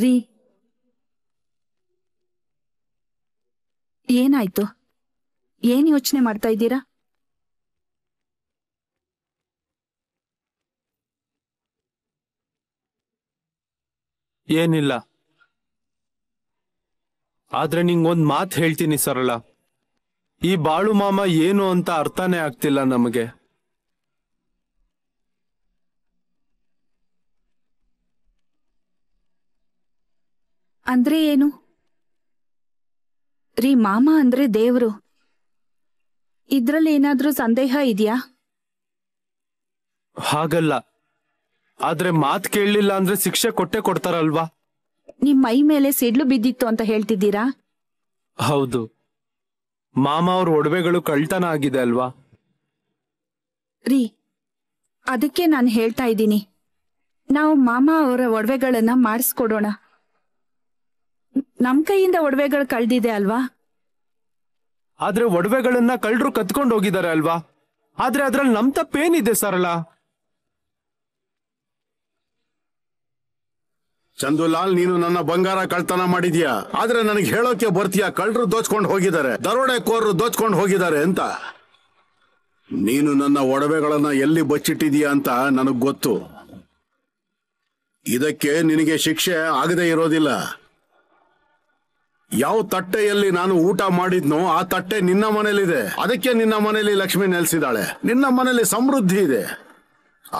ರೀ ಏನಾಯ್ತು ಏನ್ ಯೋಚನೆ ಮಾಡ್ತಾ ಇದ್ದೀರಾ ಏನಿಲ್ಲ ಆದ್ರೆ ನಿಂಗೊಂದ್ ಮಾತು ಹೇಳ್ತೀನಿ ಸರಳ ಈ ಬಾಳು ಮಾಮ ಏನು ಅಂತ ಅರ್ಥನೇ ಆಗ್ತಿಲ್ಲ ನಮಗೆ ಅಂದ್ರೆ ಏನು ರೀ ಮಾಮ ಅಂದ್ರೆ ಇದ್ರಲ್ಲಿ ಏನಾದ್ರೂ ಸಂದೇಹ ಇದೆಯಾ ಹಾಗಲ್ಲ ಆದ್ರೆ ಮಾತ್ ಕೇಳಲಿಲ್ಲ ಅಂದ್ರೆ ಶಿಕ್ಷೆ ಕೊಟ್ಟೆ ಕೊಡ್ತಾರಲ್ವಾ ನಿಮ್ ಮೈ ಮೇಲೆ ಸಿಡ್ಲು ಬಿದ್ದಿತ್ತು ಅಂತ ಹೇಳ್ತಿದ್ದೀರಾ ಹೌದು ಮಾಮ ಅವ್ರ ಒಡವೆಗಳು ಕಳ್ತನ ಆಗಿದೆ ಅಲ್ವಾ ರೀ ಅದಕ್ಕೆ ನಾನು ಹೇಳ್ತಾ ಇದ್ದೀನಿ ನಾವು ಮಾಮ ಅವರ ಒಡವೆಗಳನ್ನ ಮಾಡಿಸ್ಕೊಡೋಣ ನಮ್ ಕೈಯಿಂದ ಒಡವೆಗಳು ಕಳ್ದಿದೆ ಅಲ್ವಾ ಆದ್ರೆ ಒಡವೆಗಳನ್ನ ಕಳ್ಳರು ಕತ್ಕೊಂಡು ಹೋಗಿದ್ದಾರೆ ಅಲ್ವಾ ಆದ್ರೆ ಅದ್ರಲ್ಲಿ ನಮ್ ತಪ್ಪೇನಿದೆ ಸರಳ ಚಂದುಲಾಲ್ ನೀನು ನನ್ನ ಬಂಗಾರ ಕಳ್ತನ ಮಾಡಿದ್ಯಾ ಆದ್ರೆ ನನಗೆ ಹೇಳೋಕೆ ಬರ್ತೀಯಾ ಕಳ್ಳರು ದೋಚ್ಕೊಂಡು ಹೋಗಿದ್ದಾರೆ ದರೋಡೆ ದರೋಡೆಕೋರರು ದೋಚ್ಕೊಂಡು ಹೋಗಿದ್ದಾರೆ ಅಂತ ನೀನು ನನ್ನ ಒಡವೆಗಳನ್ನ ಎಲ್ಲಿ ಬಚ್ಚಿಟ್ಟಿದೀಯಾ ಅಂತ ನನಗ್ ಗೊತ್ತು ಇದಕ್ಕೆ ನಿನಗೆ ಶಿಕ್ಷೆ ಆಗದೆ ಇರೋದಿಲ್ಲ ಯಾವ ತಟ್ಟೆಯಲ್ಲಿ ನಾನು ಊಟ ಮಾಡಿದ್ನೋ ಆ ತಟ್ಟೆ ನಿನ್ನ ಮನೇಲಿದೆ ಅದಕ್ಕೆ ನಿನ್ನ ಮನೇಲಿ ಲಕ್ಷ್ಮಿ ನೆಲೆಸಿದಾಳೆ ನಿನ್ನ ಮನೇಲಿ ಸಮೃದ್ಧಿ ಇದೆ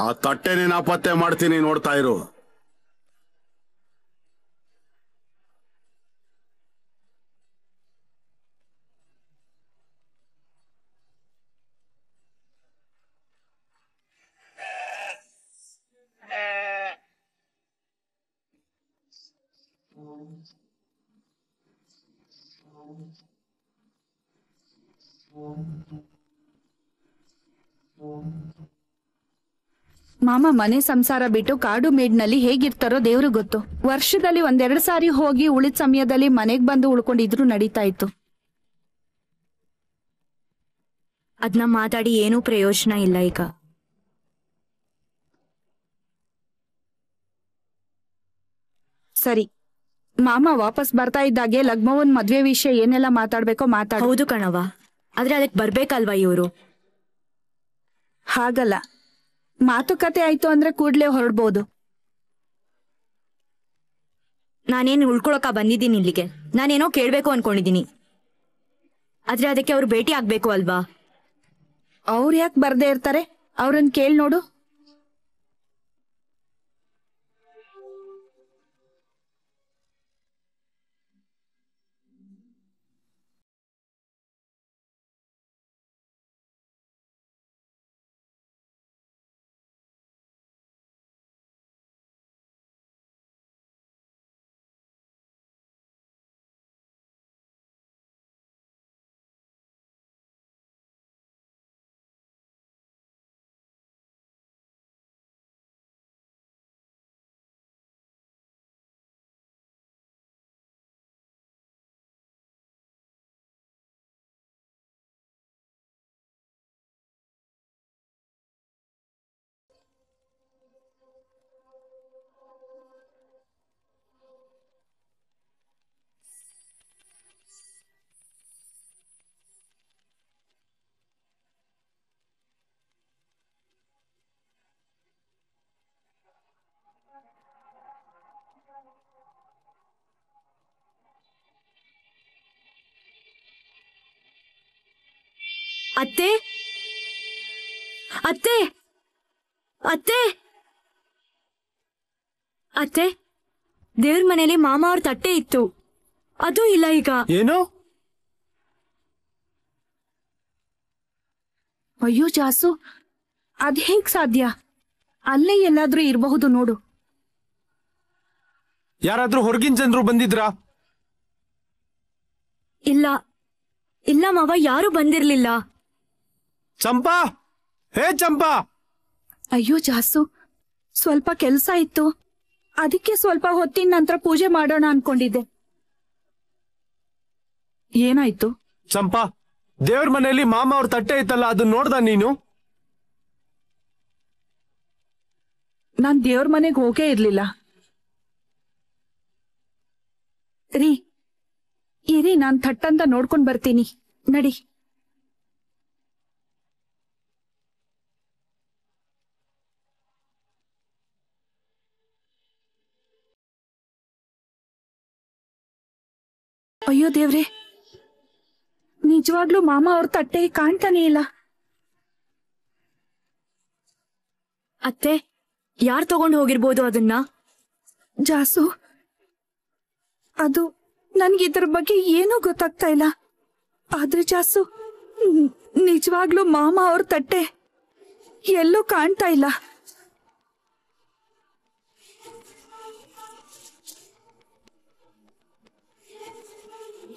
ಆ ತಟ್ಟೆನೇ ನಾ ಮಾಡ್ತೀನಿ ನೋಡ್ತಾ ಇರು ಮಾಮ ಮನೆ ಸಂಸಾರ ಬಿಟ್ಟು ಕಾಡು ಮೇಡ್ನಲ್ಲಿ ಹೇಗಿರ್ತಾರೋ ದೇವ್ರು ಗೊತ್ತು ವರ್ಷದಲ್ಲಿ ಒಂದೆರಡು ಸಾರಿ ಹೋಗಿ ಉಳಿದ ಸಮಯದಲ್ಲಿ ಮನೆಗ್ ಬಂದು ಉಳ್ಕೊಂಡಿದ್ರು ನಡೀತಾ ಇತ್ತು ಅದನ್ನ ಮಾತಾಡಿ ಏನೂ ಪ್ರಯೋಜನ ಇಲ್ಲ ಈಗ ಸರಿ ಮಾಮ ವಾಪಸ್ ಬರ್ತಾ ಇದ್ದಾಗೆ ಲಗ್ಮವನ್ ಮದ್ವೆ ವಿಷಯ ಏನೆಲ್ಲ ಮಾತಾಡ್ಬೇಕೋ ಮಾತಾಡ ಹೌದು ಕಣವ ಆದ್ರೆ ಅದಕ್ ಬರ್ಬೇಕಲ್ವಾ ಇವರು ಹಾಗಲ್ಲ ಮಾತುಕತೆ ಆಯ್ತು ಅಂದ್ರೆ ಕೂಡ್ಲೆ ಹೊರಡ್ಬೋದು ನಾನೇನು ಉಳ್ಕೊಳಕ ಬಂದಿದ್ದೀನಿ ಇಲ್ಲಿಗೆ ನಾನೇನೋ ಕೇಳ್ಬೇಕು ಅನ್ಕೊಂಡಿದ್ದೀನಿ ಆದ್ರೆ ಅದಕ್ಕೆ ಅವ್ರು ಭೇಟಿ ಆಗ್ಬೇಕು ಅಲ್ವಾ ಅವ್ರು ಯಾಕೆ ಬರ್ದೇ ಇರ್ತಾರೆ ಅವ್ರನ್ನ ಕೇಳಿ ನೋಡು ಅತ್ತೆ ಅತ್ತೆ ಅತ್ತೆ ಅತ್ತೆ ದೇವ್ರ ಮನೇಲಿ ಮಾಮ ಅವ್ರ ತಟ್ಟೆ ಇತ್ತು ಅದು ಇಲ್ಲ ಈಗ ಏನು ಅಯ್ಯೋ ಜಾಸು ಅದ್ ಹೇಗ್ ಸಾಧ್ಯ ಅಲ್ಲೇ ಎಲ್ಲಾದ್ರೂ ಇರಬಹುದು ನೋಡು ಯಾರಾದ್ರೂ ಹೊರಗಿನ ಜನರು ಬಂದಿದ್ರ ಇಲ್ಲ ಇಲ್ಲ ಮಾವ ಯಾರು ಬಂದಿರ್ಲಿಲ್ಲ ಚಂಪಾ ಹೇ ಚಂಪಾ ಅಯ್ಯೋ ಜಾಸು ಸ್ವಲ್ಪ ಕೆಲ್ಸ ಇತ್ತು ಅದಕ್ಕೆ ಸ್ವಲ್ಪ ಹೊತ್ತಿನ ನಂತರ ಪೂಜೆ ಮಾಡೋಣ ಅನ್ಕೊಂಡಿದ್ದೆ ಏನಾಯ್ತು ಚಂಪಾ ದೇವ್ರ ಮನೆಯಲ್ಲಿ ಮಾಮ ಅವ್ರ ತಟ್ಟೆ ಇತ್ತಲ್ಲ ಅದನ್ನ ನೋಡ್ದ ನೀನು ನಾನ್ ದೇವ್ರ ಮನೆಗೆ ಹೋಗೇ ಇರ್ಲಿಲ್ಲ ರೀ ಇರಿ ನಾನ್ ಥಟ್ಟಂತ ಅಂತ ನೋಡ್ಕೊಂಡ್ ಬರ್ತೀನಿ ನಡಿ ಅಯ್ಯೋ ದೇವ್ರೆ ನಿಜವಾಗ್ಲೂ ಮಾಮ ಅವ್ರ ತಟ್ಟೆ ಕಾಣ್ತಾನೆ ಇಲ್ಲ ಅತ್ತೆ ಯಾರ್ ತಗೊಂಡು ಹೋಗಿರ್ಬೋದು ಅದನ್ನ ಜಾಸು ಅದು ನನ್ಗೆ ಇದ್ರ ಬಗ್ಗೆ ಏನೂ ಗೊತ್ತಾಗ್ತಾ ಇಲ್ಲ ಆದ್ರೆ ಜಾಸು ನಿಜವಾಗ್ಲೂ ಮಾಮ ಅವ್ರ ತಟ್ಟೆ ಎಲ್ಲೂ ಕಾಣ್ತಾ ಇಲ್ಲ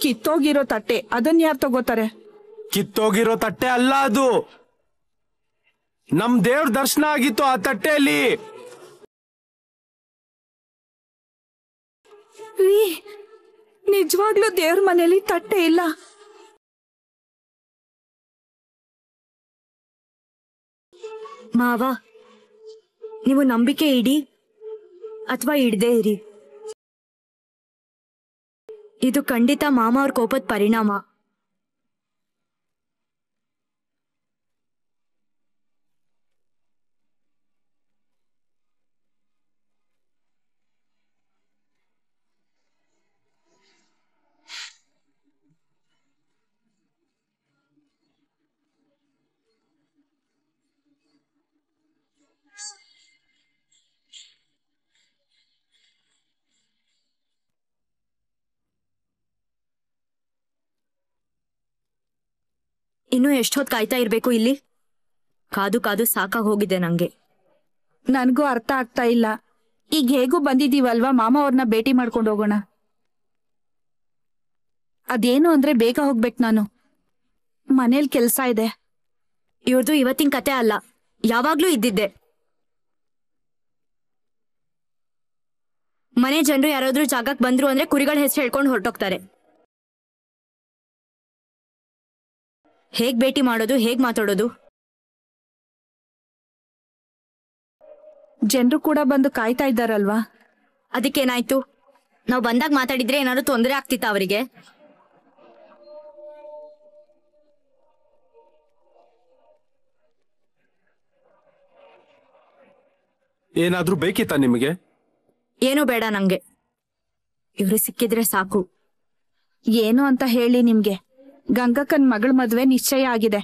ಕಿತ್ತೋಗಿರೋ ತಟ್ಟೆ ಅದನ್ನ ಯಾರು ತಗೋತಾರೆ ಕಿತ್ತೋಗಿರೋ ತಟ್ಟೆ ಅಲ್ಲ ಅದು ನಮ್ ದೇವ್ರ ದರ್ಶನ ಆಗಿತ್ತು ಆ ತಟ್ಟೆಯಲ್ಲಿ ನಿಜವಾಗ್ಲೂ ದೇವ್ರ ಮನೆಯಲ್ಲಿ ತಟ್ಟೆ ಇಲ್ಲ ಮಾವ ನೀವು ನಂಬಿಕೆ ಇಡಿ ಅಥವಾ ಇಡದೇ ಇರಿ ಇದು ಖಂಡಿತ ಮಾಮ ಅವ್ರ ಕೋಪದ ಪರಿಣಾಮ ಇನ್ನೂ ಎಷ್ಟೊತ್ತು ಕಾಯ್ತಾ ಇರ್ಬೇಕು ಇಲ್ಲಿ ಕಾದು ಕಾದು ಸಾಕಾಗಿ ಹೋಗಿದೆ ನಂಗೆ ನನಗೂ ಅರ್ಥ ಆಗ್ತಾ ಇಲ್ಲ ಈಗ ಹೇಗೂ ಬಂದಿದ್ದೀವಲ್ವಾ ಮಾಮ ಅವ್ರನ್ನ ಭೇಟಿ ಮಾಡ್ಕೊಂಡು ಹೋಗೋಣ ಅದೇನು ಅಂದ್ರೆ ಬೇಗ ಹೋಗ್ಬೇಕು ನಾನು ಮನೇಲಿ ಕೆಲಸ ಇದೆ ಇವ್ರದ್ದು ಇವತ್ತಿನ ಕತೆ ಅಲ್ಲ ಯಾವಾಗ್ಲೂ ಇದ್ದಿದ್ದೆ ಮನೆ ಜನರು ಯಾರಾದ್ರೂ ಜಾಗಕ್ಕೆ ಬಂದ್ರು ಅಂದ್ರೆ ಕುರಿಗಳ ಹೆಸರು ಹೇಳ್ಕೊಂಡು ಹೊರಟೋಗ್ತಾರೆ ಹೇಗ್ ಭೇಟಿ ಮಾಡೋದು ಹೇಗ್ ಮಾತಾಡೋದು ಜನರು ಕೂಡ ಬಂದು ಕಾಯ್ತಾ ಇದ್ದಾರಲ್ವಾ ಅದಕ್ಕೇನಾಯ್ತು ನಾವು ಬಂದಾಗ ಮಾತಾಡಿದ್ರೆ ಏನಾದ್ರು ತೊಂದರೆ ಆಗ್ತಿತ್ತ ಅವರಿಗೆ ಏನಾದ್ರೂ ಬೇಕಿತ್ತ ನಿಮಗೆ ಏನು ಬೇಡ ನಂಗೆ ಇವ್ರಿಗೆ ಸಿಕ್ಕಿದ್ರೆ ಸಾಕು ಏನು ಅಂತ ಹೇಳಿ ನಿಮ್ಗೆ ಗಂಗಕ್ಕನ್ ಮಗಳ ಮದ್ವೆ ನಿಶ್ಚಯ ಆಗಿದೆ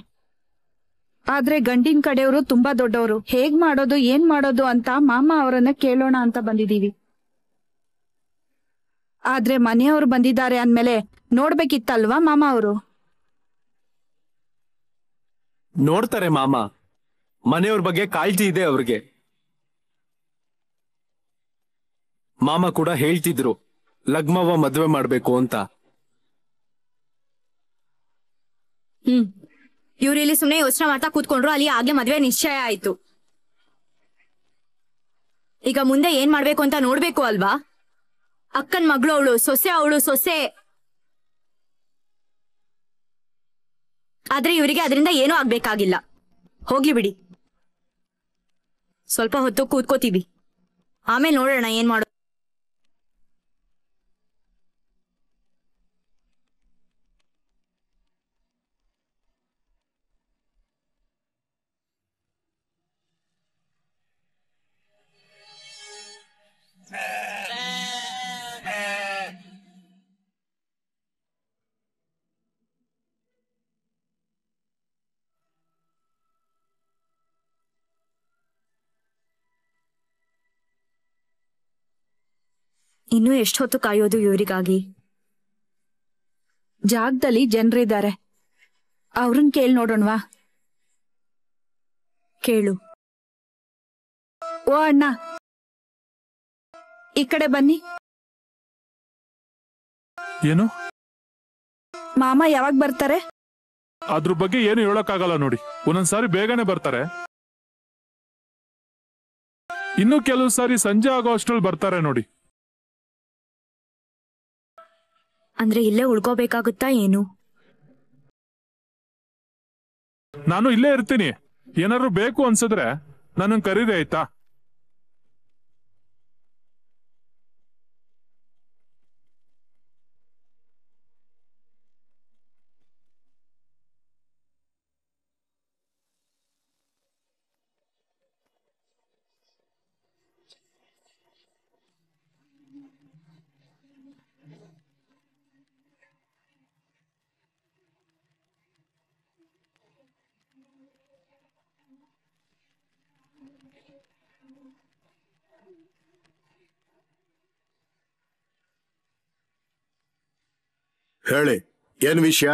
ಆದ್ರೆ ಗಂಡಿನ ಕಡೆಯವರು ತುಂಬಾ ದೊಡ್ಡವರು ಹೇಗ್ ಮಾಡೋದು ಏನ್ ಮಾಡೋದು ಅಂತ ಮಾಮ ಅವರನ್ನ ಕೇಳೋಣ ಅಂತ ಬಂದಿದೀವಿ ಆದ್ರೆ ಮನೆಯವ್ರು ಬಂದಿದ್ದಾರೆ ಅಂದ್ಮೇಲೆ ನೋಡ್ಬೇಕಿತ್ತಲ್ವಾ ಮಾಮ ಅವರು ನೋಡ್ತಾರೆ ಮಾಮ ಮನೆಯವ್ರ ಬಗ್ಗೆ ಕಾಳಜಿ ಇದೆ ಅವ್ರಿಗೆ ಮಾಮ ಕೂಡ ಹೇಳ್ತಿದ್ರು ಲಗ್ಮವ ಮದ್ವೆ ಮಾಡ್ಬೇಕು ಅಂತ ಹ್ಮ್ ಇವ್ರು ಇಲ್ಲಿ ಸುಮ್ನೆ ಯೋಚನೆ ಮಾಡ್ತಾ ಕೂತ್ಕೊಂಡ್ರು ಅಲ್ಲಿ ಆಗ್ಲೇ ಮದ್ವೆ ನಿಶ್ಚಯ ಆಯ್ತು ಈಗ ಮುಂದೆ ಏನ್ ಮಾಡ್ಬೇಕು ಅಂತ ನೋಡ್ಬೇಕು ಅಲ್ವಾ ಅಕ್ಕನ್ ಮಗಳು ಅವಳು ಸೊಸೆ ಅವಳು ಸೊಸೆ ಆದ್ರೆ ಇವರಿಗೆ ಅದರಿಂದ ಏನೂ ಆಗ್ಬೇಕಾಗಿಲ್ಲ ಹೋಗ್ಲಿ ಬಿಡಿ ಸ್ವಲ್ಪ ಹೊತ್ತು ಕೂತ್ಕೋತೀವಿ ಆಮೇಲೆ ನೋಡೋಣ ಏನ್ ಮಾಡೋ ಇನ್ನೂ ಎಷ್ಟೊತ್ತು ಕಾಯೋದು ಇವರಿಗಾಗಿ ಜಾಗದಲ್ಲಿ ಜನರಿದ್ದಾರೆ ಅವ್ರನ್ನ ಕೇಳಿ ನೋಡೋಣವಾ ಕೇಳು ಓ ಅಣ್ಣ ಈ ಕಡೆ ಬನ್ನಿ ಏನು ಮಾಮ ಯಾವಾಗ ಬರ್ತಾರೆ ಅದ್ರ ಬಗ್ಗೆ ಏನು ಹೇಳಕ್ಕಾಗಲ್ಲ ನೋಡಿ ಒಂದೊಂದ್ಸಾರಿ ಬೇಗನೆ ಬರ್ತಾರೆ ಇನ್ನು ಕೆಲವು ಸಾರಿ ಸಂಜೆ ಆಗೋ ಅಷ್ಟ್ರಲ್ಲಿ ಬರ್ತಾರೆ ನೋಡಿ ಅಂದ್ರೆ ಇಲ್ಲೇ ಉಳ್ಕೋಬೇಕಾಗುತ್ತಾ ಏನು ನಾನು ಇಲ್ಲೇ ಇರ್ತೀನಿ ಏನಾದ್ರು ಬೇಕು ಅನ್ಸಿದ್ರೆ ನನ್ನ ಕರೀರಿ ಆಯ್ತಾ ಹೇಳಿ ಏನ್ ವಿಷಯ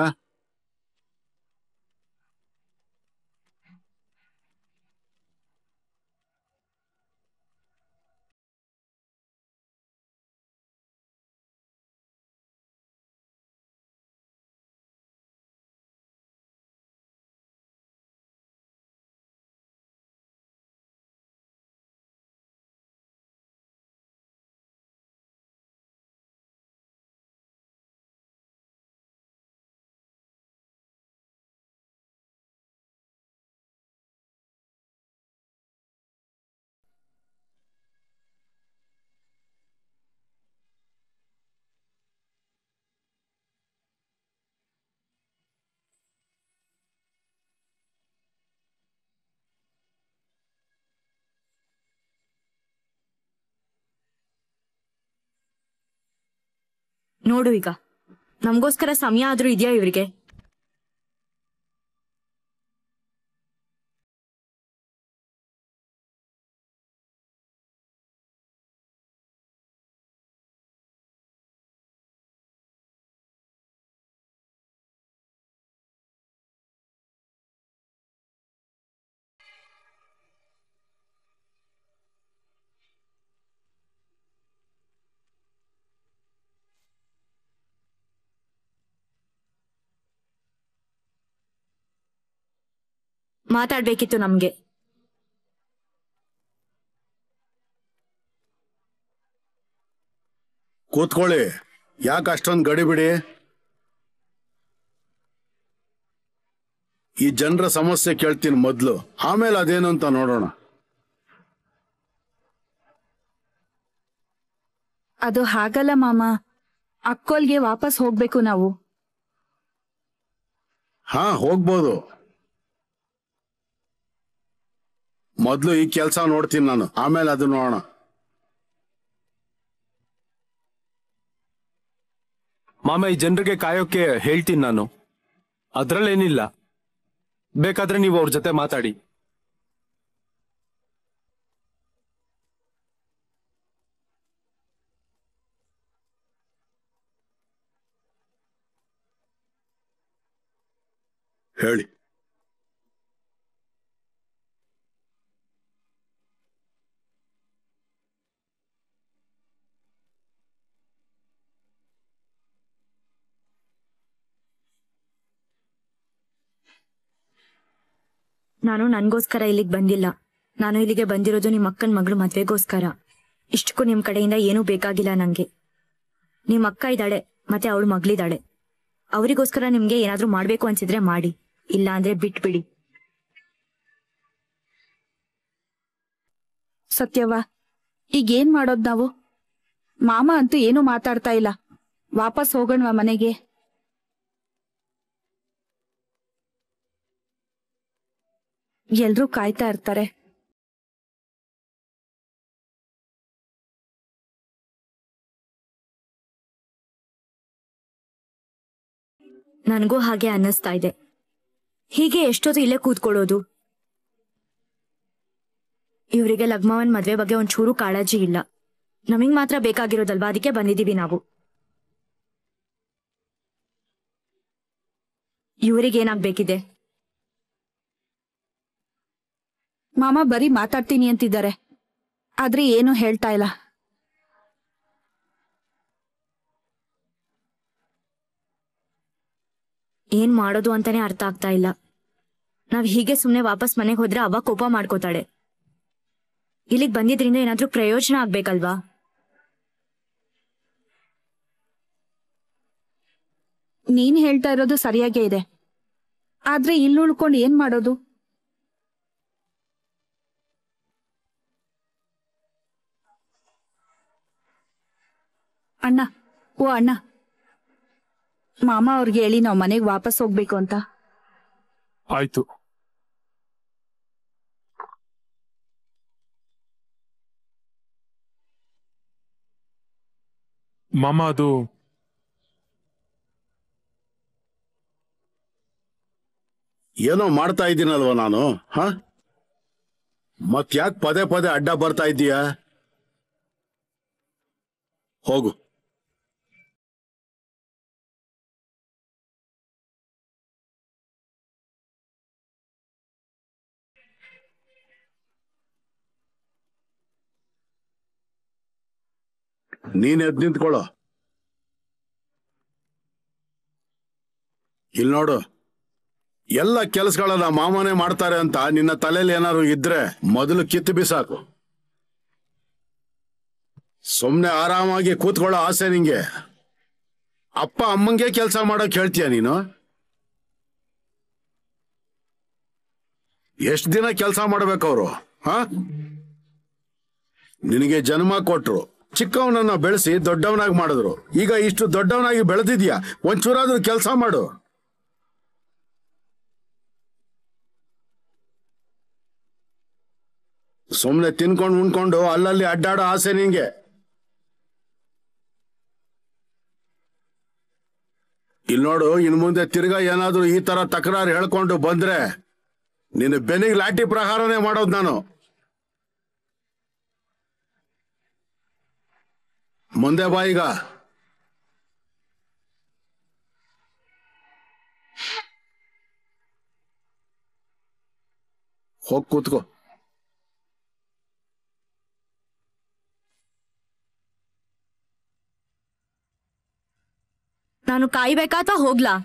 ನೋಡು ಈಗ ನಮಗೋಸ್ಕರ ಸಮಯ ಆದ್ರೂ ಇದೆಯಾ ಇವರಿಗೆ ಮಾತಾಡ್ಬೇಕಿತ್ತು ನಮ್ಗೆ ಕೂತ್ಕೊಳ್ಳಿ ಯಾಕೆ ಅಷ್ಟೊಂದು ಬಿಡಿ ಈ ಜನರ ಸಮಸ್ಯೆ ಕೇಳ್ತೀನಿ ಮೊದಲು ಆಮೇಲೆ ಅದೇನು ಅಂತ ನೋಡೋಣ ಅದು ಹಾಗಲ್ಲ ಮಾಮ ಅಕ್ಕೋಲ್ಗೆ ವಾಪಸ್ ಹೋಗ್ಬೇಕು ನಾವು ಹಾ ಹೋಗ್ಬೋದು ಮೊದ್ಲು ಈ ಕೆಲಸ ನೋಡ್ತೀನಿ ನಾನು ಆಮೇಲೆ ಅದು ನೋಡೋಣ ಮಾಮ ಈ ಜನರಿಗೆ ಕಾಯೋಕೆ ಹೇಳ್ತೀನಿ ನಾನು ಅದ್ರಲ್ಲೇನಿಲ್ಲ ಬೇಕಾದ್ರೆ ನೀವು ಅವ್ರ ಜೊತೆ ಮಾತಾಡಿ ಹೇಳಿ ನಾನು ನನ್ಗೋಸ್ಕರ ಇಲ್ಲಿಗೆ ಬಂದಿಲ್ಲ ನಾನು ಇಲ್ಲಿಗೆ ಬಂದಿರೋದು ನಿಮ್ಮ ಅಕ್ಕನ ಮಗಳು ಮದ್ವೆಗೋಸ್ಕರ ಇಷ್ಟಕ್ಕೂ ನಿಮ್ ಕಡೆಯಿಂದ ಏನೂ ಬೇಕಾಗಿಲ್ಲ ನಂಗೆ ನಿಮ್ ಅಕ್ಕ ಇದ್ದಾಳೆ ಮತ್ತೆ ಅವಳು ಮಗಳಿದ್ದಾಳೆ ಅವರಿಗೋಸ್ಕರ ನಿಮ್ಗೆ ಏನಾದ್ರೂ ಮಾಡ್ಬೇಕು ಅನ್ಸಿದ್ರೆ ಮಾಡಿ ಇಲ್ಲ ಅಂದ್ರೆ ಬಿಟ್ಬಿಡಿ ಈಗ ಏನ್ ಮಾಡೋದ್ ನಾವು ಮಾಮ ಅಂತೂ ಏನೂ ಮಾತಾಡ್ತಾ ಇಲ್ಲ ವಾಪಸ್ ಹೋಗೋಣವಾ ಮನೆಗೆ ಎಲ್ರೂ ಕಾಯ್ತಾ ಇರ್ತಾರೆ ನನಗೂ ಹಾಗೆ ಅನ್ನಿಸ್ತಾ ಇದೆ ಹೀಗೆ ಎಷ್ಟೊತ್ತು ಇಲ್ಲೇ ಕೂತ್ಕೊಳ್ಳೋದು ಇವರಿಗೆ ಲಗ್ಮವನ್ ಮದ್ವೆ ಬಗ್ಗೆ ಒಂಚೂರು ಕಾಳಜಿ ಇಲ್ಲ ನಮಗ್ ಮಾತ್ರ ಬೇಕಾಗಿರೋದಲ್ವಾ ಅದಕ್ಕೆ ಬಂದಿದ್ದೀವಿ ನಾವು ಇವರಿಗೆ ಏನಾಗ್ಬೇಕಿದೆ ಮಾಮ ಬರೀ ಮಾತಾಡ್ತೀನಿ ಅಂತಿದ್ದಾರೆ ಆದ್ರೆ ಏನು ಹೇಳ್ತಾ ಇಲ್ಲ ಏನ್ ಮಾಡೋದು ಅಂತಾನೆ ಅರ್ಥ ಆಗ್ತಾ ಇಲ್ಲ ನಾವ್ ಹೀಗೆ ಸುಮ್ನೆ ವಾಪಸ್ ಮನೆಗೆ ಹೋದ್ರೆ ಅವ ಕೋಪ ಮಾಡ್ಕೋತಾಳೆ ಇಲ್ಲಿಗೆ ಬಂದಿದ್ರಿಂದ ಏನಾದ್ರೂ ಪ್ರಯೋಜನ ಆಗ್ಬೇಕಲ್ವಾ ನೀನ್ ಹೇಳ್ತಾ ಇರೋದು ಸರಿಯಾಗೇ ಇದೆ ಆದ್ರೆ ಇಲ್ಲಿ ಉಳ್ಕೊಂಡು ಏನ್ ಮಾಡೋದು ಅಣ್ಣ ಓ ಅಣ್ಣ ಮಾಮ ಅವ್ರಿಗೆ ಹೇಳಿ ನಾವು ಮನೆಗೆ ವಾಪಸ್ ಹೋಗ್ಬೇಕು ಅಂತ ಆಯ್ತು ಮಾಮ ಅದು ಏನೋ ಮಾಡ್ತಾ ಇದ್ದೀನಲ್ವ ನಾನು ಹ ಮತ್ ಯಾಕೆ ಪದೇ ಪದೇ ಅಡ್ಡ ಬರ್ತಾ ಇದ್ದೀಯಾ ಹೋಗು ನೀನ್ ಎದ್ ನಿಂತ್ಕೊಳ್ಳೋ ಇಲ್ ನೋಡು ಎಲ್ಲ ಕೆಲಸಗಳನ್ನ ಮಾಮನೇ ಮಾಡ್ತಾರೆ ಅಂತ ನಿನ್ನ ತಲೆಯಲ್ಲಿ ಏನಾದ್ರು ಇದ್ರೆ ಮೊದಲು ಕಿತ್ತು ಬಿಸಾಕು ಸುಮ್ನೆ ಆರಾಮಾಗಿ ಕೂತ್ಕೊಳ್ಳೋ ಆಸೆ ನಿಂಗೆ ಅಪ್ಪ ಅಮ್ಮಂಗೆ ಕೆಲಸ ಮಾಡೋಕ್ ಹೇಳ್ತೀಯ ನೀನು ಎಷ್ಟು ದಿನ ಕೆಲಸ ಮಾಡ್ಬೇಕವ್ರು ಹ ನಿನಗೆ ಜನ್ಮ ಕೊಟ್ರು ಚಿಕ್ಕವನನ್ನ ಬೆಳೆಸಿ ದೊಡ್ಡವನಾಗಿ ಮಾಡಿದ್ರು ಈಗ ಇಷ್ಟು ದೊಡ್ಡವನಾಗಿ ಬೆಳೆದಿದ್ಯಾ ಒಂಚೂರಾದ್ರೂ ಕೆಲಸ ಮಾಡು ಸುಮ್ಮನೆ ತಿನ್ಕೊಂಡು ಉಣ್ಕೊಂಡು ಅಲ್ಲಲ್ಲಿ ಅಡ್ಡಾಡೋ ಆಸೆ ನಿಂಗೆ ಇಲ್ಲಿ ನೋಡು ಇನ್ ಮುಂದೆ ತಿರ್ಗಾ ಏನಾದರೂ ಈ ತರ ತಕರಾರು ಹೇಳ್ಕೊಂಡು ಬಂದ್ರೆ ನಿನ್ನ ಬೆನ್ನಿಗೆ ಲಾಟಿ ಪ್ರಹಾರನೇ ಮಾಡೋದು ನಾನು ಮುಂದೆ ಬಾಯಿಗ ಹೋಗಿ ಕೂತ್ಕೋ ನಾನು ಕಾಯ್ಬೇಕಾ ಅಥವಾ ಹೋಗ್ಲಾ